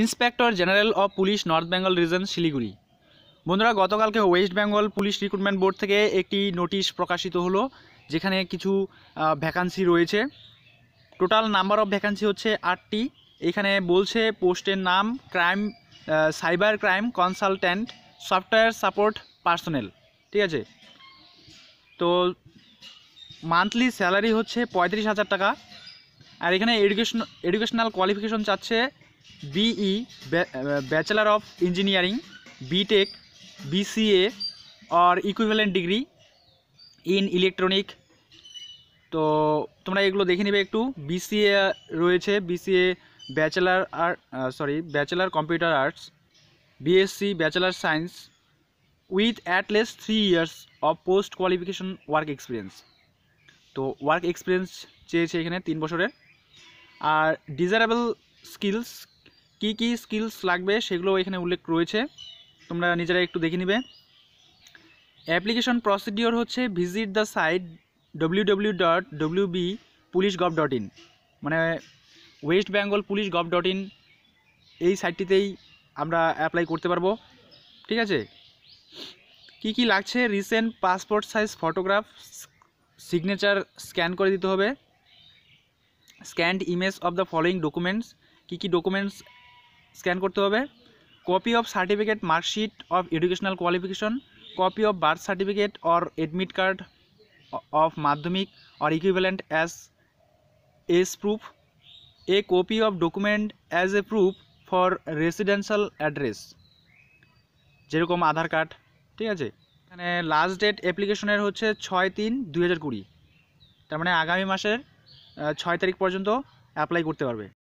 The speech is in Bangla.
inspector general of police north Bengal region Siliguri বন্ধুরা গতকালকে west Bengal police recruitment board থেকে একটি নোটিশ প্রকাশিত হলো যেখানে কিছু ভ্যাকান্সি রয়েছে টোটাল নাম্বার অফ ভ্যাকান্সি হচ্ছে আটটি এখানে বলছে পোস্টের নাম crime cyber crime consultant software support personnel ঠিক আছে তো মান্থলি স্যালারি হচ্ছে পঁয়ত্রিশ হাজার টাকা আর এখানে এডুকেশন এডুকেশনাল কোয়ালিফিকেশন চাচ্ছে BE bachelor of engineering BTech BCA or equivalent degree in electronic তো তোমরা এগুলো দেখে নেবে একটু বিসিএ রয়েছে বিসিএ ব্যাচেলার আর sorry bachelor computer arts BSc bachelor science with at least three years of post qualification work experience তো ওয়ার্ক এক্সপিরিয়েন্স চেয়েছে এখানে তিন বছরের আর ডিজারেবল স্কিলস কি কি স্কিলস লাগবে সেগুলো এখানে উল্লেখ রয়েছে তোমরা নিজেরা একটু দেখে নিবে অ্যাপ্লিকেশন প্রসিডিওর হচ্ছে visit the site W W dot W B police dot in মানে west Bengal police gov dot in এই সাইটটিতেই আমরা অ্যাপ্লাই করতে পারবো ঠিক আছে কি কি লাগছে recent passport size photograph signature scan করে দিতে হবে scanned image of the following documents কী কী ডকুমেন্টস স্ক্যান করতে হবে copy of certificate marksheet of educational qualification copy of birth certificate or admit card of Madhyamik or equivalent as as proof a copy of document as a proof for residential address যেরকম আধার কার্ড ঠিক আছে এখানে লাস্ট ডেট অ্যাপ্লিকেশনের হচ্ছে ছয় তিন দুই হাজার কুড়ি তার মানে আগামী মাসের ছয় তারিখ পর্যন্ত অ্যাপ্লাই করতে পারবে